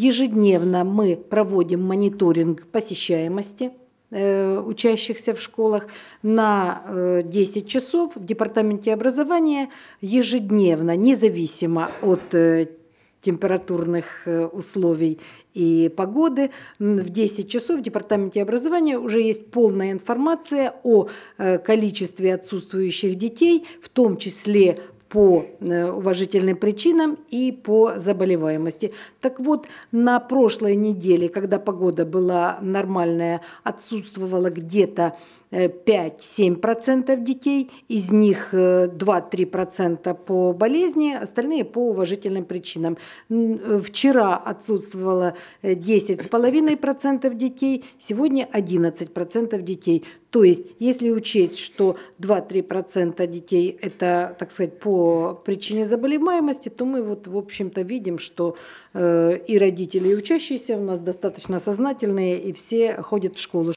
Ежедневно мы проводим мониторинг посещаемости э, учащихся в школах на 10 э, часов в департаменте образования ежедневно, независимо от э, температурных условий и погоды. В 10 часов в Департаменте образования уже есть полная информация о количестве отсутствующих детей, в том числе по э, уважительным причинам и по заболеваемости. Так вот, на прошлой неделе, когда погода была нормальная, отсутствовала где-то 5-7% э, детей, из них 2-3% э, по болезни, остальные по уважительным причинам. Э, вчера отсутствовало 10,5% детей, сегодня 11% детей. То есть, если учесть, что 2-3% детей это, так сказать, по причине заболеваемости, то мы вот, в общем-то, видим, что и родители, и учащиеся у нас достаточно сознательные, и все ходят в школу.